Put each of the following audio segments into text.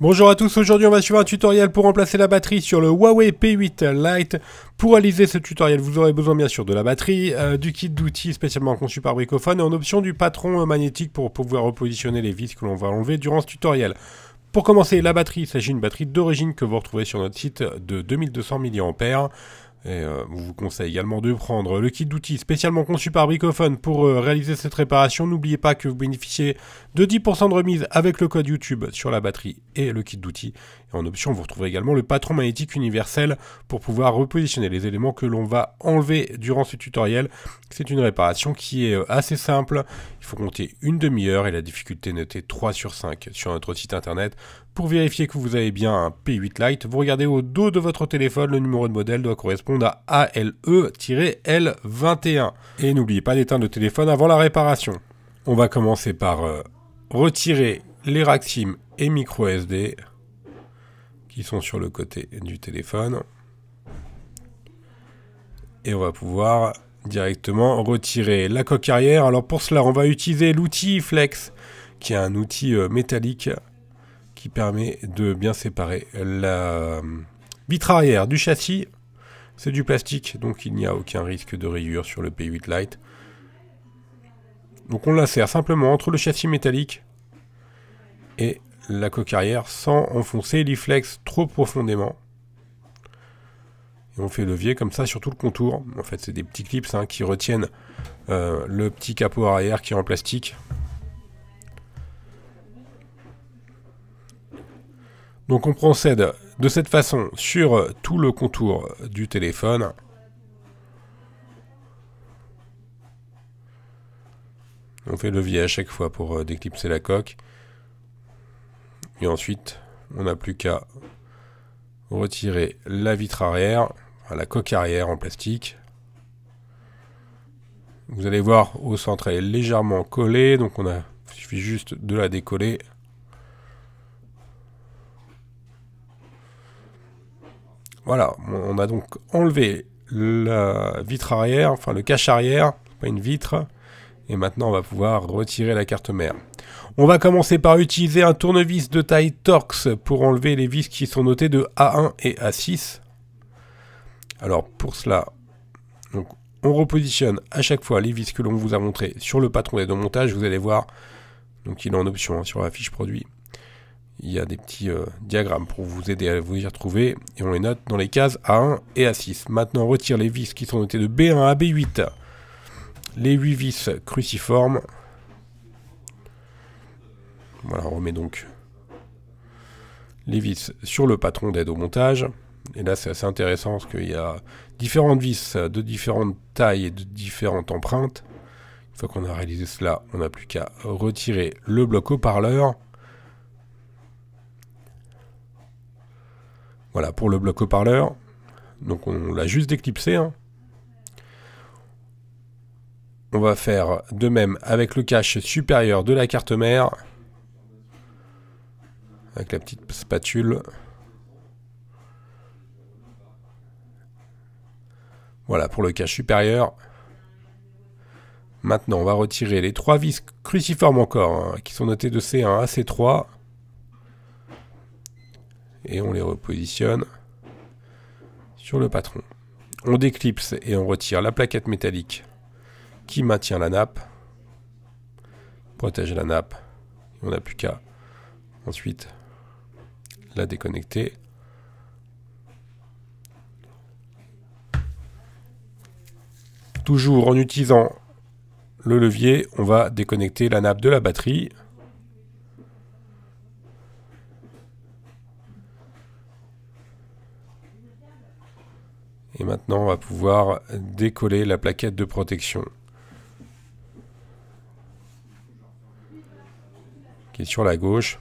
Bonjour à tous, aujourd'hui on va suivre un tutoriel pour remplacer la batterie sur le Huawei P8 Lite. Pour réaliser ce tutoriel, vous aurez besoin bien sûr de la batterie, euh, du kit d'outils spécialement conçu par Bricophone et en option du patron magnétique pour pouvoir repositionner les vis que l'on va enlever durant ce tutoriel. Pour commencer, la batterie, il s'agit d'une batterie d'origine que vous retrouvez sur notre site de 2200 mAh. Et euh, on vous conseille également de prendre le kit d'outils spécialement conçu par Bricophone pour euh, réaliser cette réparation. N'oubliez pas que vous bénéficiez de 10% de remise avec le code YouTube sur la batterie et le kit d'outils. Et en option, vous retrouverez également le patron magnétique universel pour pouvoir repositionner les éléments que l'on va enlever durant ce tutoriel. C'est une réparation qui est euh, assez simple. Il faut compter une demi-heure et la difficulté notée 3 sur 5 sur notre site internet. Pour vérifier que vous avez bien un P8 Lite, vous regardez au dos de votre téléphone, le numéro de modèle doit correspondre à ALE-L21. Et n'oubliez pas d'éteindre le téléphone avant la réparation. On va commencer par euh, retirer les racks SIM et micro SD qui sont sur le côté du téléphone. Et on va pouvoir directement retirer la coque arrière. Alors pour cela, on va utiliser l'outil Flex qui est un outil euh, métallique qui permet de bien séparer la vitre arrière du châssis. C'est du plastique, donc il n'y a aucun risque de rayure sur le P8 Lite. Donc on l'insère simplement entre le châssis métallique et la coque arrière sans enfoncer l'iflex trop profondément. Et on fait levier comme ça sur tout le contour. En fait, c'est des petits clips hein, qui retiennent euh, le petit capot arrière qui est en plastique. Donc on procède de cette façon sur tout le contour du téléphone. On fait levier à chaque fois pour euh, déclipser la coque. Et ensuite, on n'a plus qu'à retirer la vitre arrière, la coque arrière en plastique. Vous allez voir, au centre, elle est légèrement collée, donc on a, il suffit juste de la décoller. Voilà, on a donc enlevé la vitre arrière, enfin le cache arrière, pas une vitre. Et maintenant, on va pouvoir retirer la carte mère. On va commencer par utiliser un tournevis de taille Torx pour enlever les vis qui sont notées de A1 et A6. Alors pour cela, on repositionne à chaque fois les vis que l'on vous a montrées sur le patron des deux montages. Vous allez voir, donc il est en option hein, sur la fiche produit il y a des petits euh, diagrammes pour vous aider à vous y retrouver. Et on les note dans les cases A1 et A6. Maintenant, on retire les vis qui sont notées de B1 à B8. Les 8 vis cruciformes. Voilà, on remet donc les vis sur le patron d'aide au montage. Et là, c'est assez intéressant parce qu'il y a différentes vis de différentes tailles et de différentes empreintes. Une fois qu'on a réalisé cela, on n'a plus qu'à retirer le bloc haut-parleur. Voilà, pour le bloc haut-parleur. Donc on l'a juste déclipsé. Hein. On va faire de même avec le cache supérieur de la carte mère. Avec la petite spatule. Voilà pour le cache supérieur. Maintenant, on va retirer les trois vis cruciformes encore, hein, qui sont notées de C1 à C3 et on les repositionne sur le patron. On déclipse et on retire la plaquette métallique qui maintient la nappe, protège la nappe, on n'a plus qu'à ensuite la déconnecter. Toujours en utilisant le levier, on va déconnecter la nappe de la batterie. Et maintenant, on va pouvoir décoller la plaquette de protection. Qui est sur la gauche.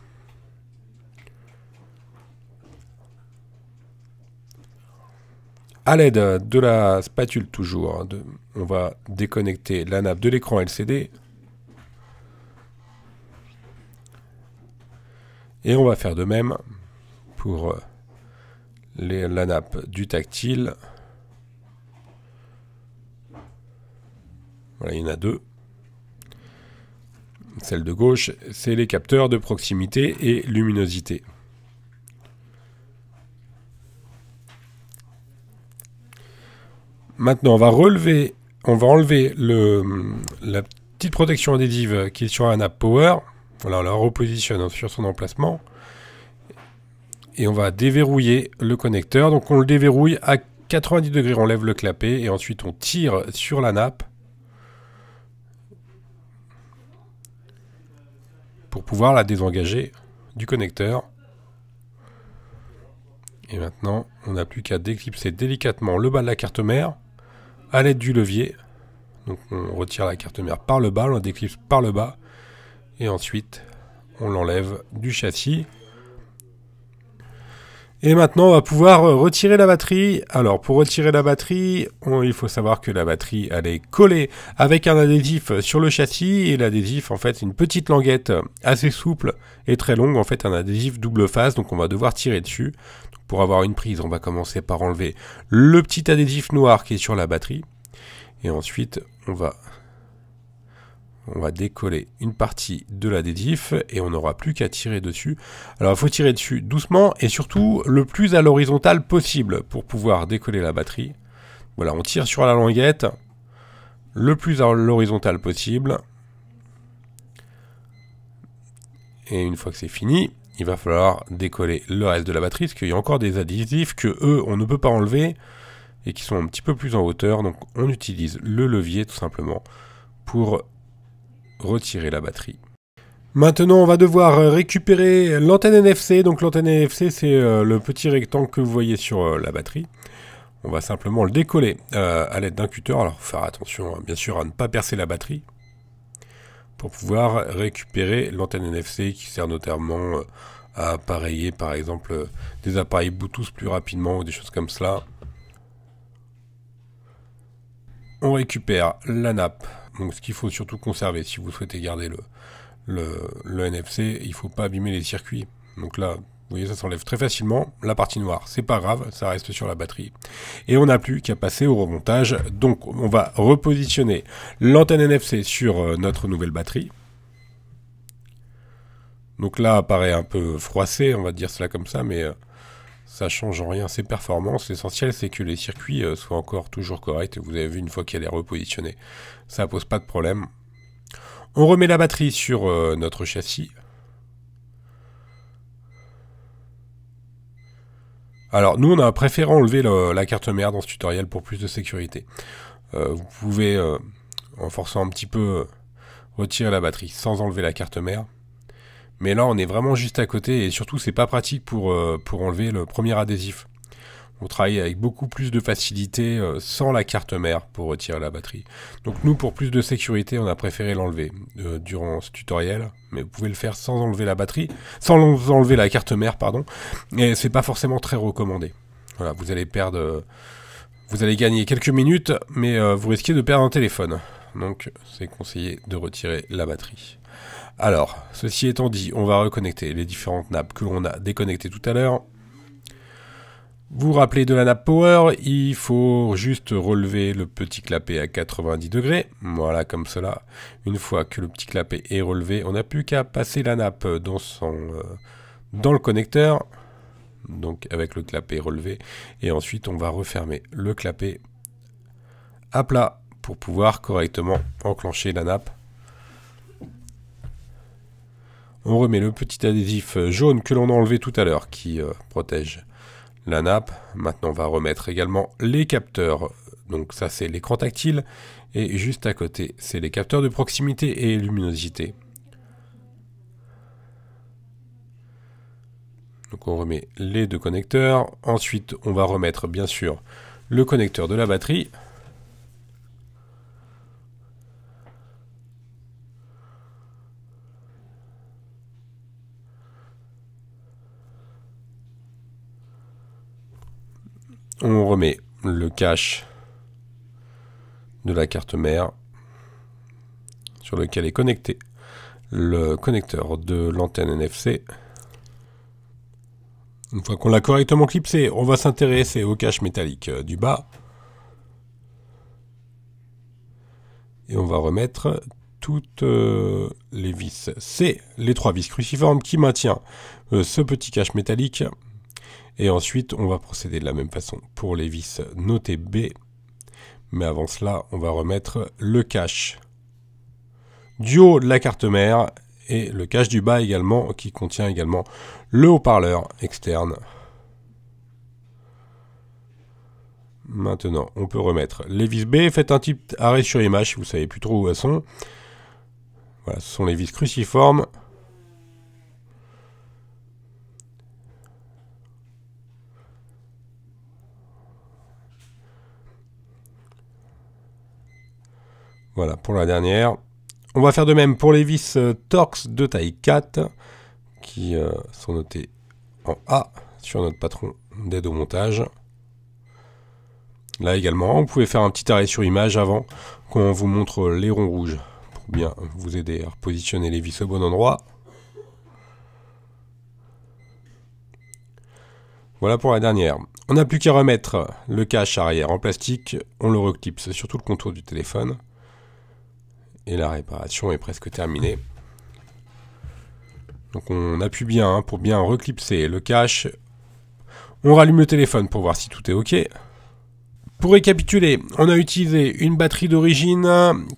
À l'aide de la spatule toujours, hein, on va déconnecter la nappe de l'écran LCD. Et on va faire de même pour euh, les, la nappe du tactile. il y en a deux. Celle de gauche, c'est les capteurs de proximité et luminosité. Maintenant, on va relever, on va enlever le, la petite protection adhésive qui est sur la nappe power. Voilà, on la repositionne sur son emplacement. Et on va déverrouiller le connecteur. Donc on le déverrouille à 90 degrés, on lève le clapet et ensuite on tire sur la nappe. pour pouvoir la désengager du connecteur. Et maintenant, on n'a plus qu'à déclipser délicatement le bas de la carte mère à l'aide du levier. Donc on retire la carte mère par le bas, on la déclipse par le bas et ensuite on l'enlève du châssis et maintenant, on va pouvoir euh, retirer la batterie. Alors, pour retirer la batterie, il faut savoir que la batterie, elle est collée avec un adhésif euh, sur le châssis. Et l'adhésif, en fait, une petite languette euh, assez souple et très longue. En fait, un adhésif double face, donc on va devoir tirer dessus. pour avoir une prise, on va commencer par enlever le petit adhésif noir qui est sur la batterie. Et ensuite, on va on va décoller une partie de l'adhésif et on n'aura plus qu'à tirer dessus. Alors il faut tirer dessus doucement et surtout le plus à l'horizontale possible pour pouvoir décoller la batterie. Voilà, on tire sur la languette le plus à l'horizontale possible. Et une fois que c'est fini, il va falloir décoller le reste de la batterie, parce qu'il y a encore des adhésifs que eux, on ne peut pas enlever, et qui sont un petit peu plus en hauteur, donc on utilise le levier tout simplement pour retirer la batterie. Maintenant, on va devoir euh, récupérer l'antenne NFC. Donc l'antenne NFC, c'est euh, le petit rectangle que vous voyez sur euh, la batterie. On va simplement le décoller à l'aide d'un cutter. Alors, faire attention, hein, bien sûr, à ne pas percer la batterie pour pouvoir récupérer l'antenne NFC qui sert notamment à appareiller, par exemple, des appareils Bluetooth plus rapidement ou des choses comme cela. On récupère la nappe donc ce qu'il faut surtout conserver si vous souhaitez garder le, NFC, il ne faut pas abîmer les circuits. Donc là, vous voyez, ça s'enlève très facilement. La partie noire, c'est pas grave, ça reste sur la batterie. Et on n'a plus qu'à passer au remontage. Donc, on va repositionner l'antenne NFC sur euh, notre nouvelle batterie. Donc là, apparaît un peu froissé, on va dire cela comme ça, mais euh, ça change en rien ses performances. L'essentiel, c'est que les circuits euh, soient encore toujours corrects. Vous avez vu une fois qu'elle est repositionnée, ça pose pas de problème. On remet la batterie sur euh, notre châssis. Alors nous on a préféré enlever la carte mère dans ce tutoriel pour plus de sécurité. Euh, vous pouvez, en forçant un petit peu, retirer la batterie sans enlever la carte mère. Mais là, on est vraiment juste à côté et surtout, c'est pas pratique pour, euh, pour enlever le premier adhésif. On travaille avec beaucoup plus de facilité euh, sans la carte mère pour retirer la batterie. Donc nous, pour plus de sécurité, on a préféré l'enlever euh, durant ce tutoriel. Mais vous pouvez le faire sans enlever la batterie, sans enlever la carte mère, pardon. Et c'est pas forcément très recommandé. Voilà, vous allez perdre, vous allez gagner quelques minutes, mais vous risquez de perdre un téléphone. Donc c'est conseillé de retirer la batterie. Alors, ceci étant dit, on va reconnecter les différentes nappes que l'on a déconnectées tout à l'heure. Vous vous rappelez de la nappe Power, il faut juste relever le petit clapet à 90 degrés. Voilà, comme cela. Une fois que le petit clapet est relevé, on n'a plus qu'à passer la nappe dans, son, euh, dans le connecteur. Donc avec le clapet relevé. Et ensuite, on va refermer le clapet à plat pour pouvoir correctement enclencher la nappe On remet le petit adhésif jaune que l'on a enlevé tout à l'heure qui euh, protège la nappe. Maintenant, on va remettre également les capteurs. Donc ça, c'est l'écran tactile. Et juste à côté, c'est les capteurs de proximité et luminosité. Donc on remet les deux connecteurs. Ensuite, on va remettre bien sûr le connecteur de la batterie. On remet le cache de la carte mère sur lequel est connecté le connecteur de l'antenne NFC. Une fois qu'on l'a correctement clipsé, on va s'intéresser au cache métallique euh, du bas. Et on va remettre toutes euh, les vis. C'est les trois vis cruciformes qui maintient euh, ce petit cache métallique et ensuite, on va procéder de la même façon pour les vis notées B. Mais avant cela, on va remettre le cache du haut de la carte mère et le cache du bas également qui contient également le haut-parleur externe. Maintenant, on peut remettre les vis B. Faites un type arrêt sur image si vous savez plus trop où elles sont. Voilà, ce sont les vis cruciformes. Voilà pour la dernière. On va faire de même pour les vis euh, Torx de taille 4 qui euh, sont notées en A sur notre patron d'aide au montage. Là également, vous pouvez faire un petit arrêt sur image avant qu'on vous montre les ronds rouges pour bien vous aider à repositionner les vis au bon endroit. Voilà pour la dernière. On n'a plus qu'à remettre le cache arrière en plastique, on le reclipse sur tout le contour du téléphone et la réparation est presque terminée. Donc on appuie bien hein, pour bien reclipser le cache. On rallume le téléphone pour voir si tout est OK. Pour récapituler, on a utilisé une batterie d'origine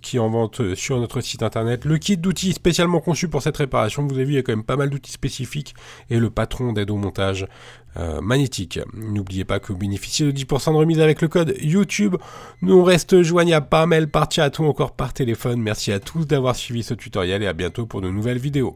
qui est en vente sur notre site internet, le kit d'outils spécialement conçu pour cette réparation, vous avez vu il y a quand même pas mal d'outils spécifiques, et le patron d'aide au montage euh, magnétique. N'oubliez pas que vous bénéficiez de 10% de remise avec le code YouTube. Nous on reste joignable par mail, par chat ou encore par téléphone. Merci à tous d'avoir suivi ce tutoriel et à bientôt pour de nouvelles vidéos.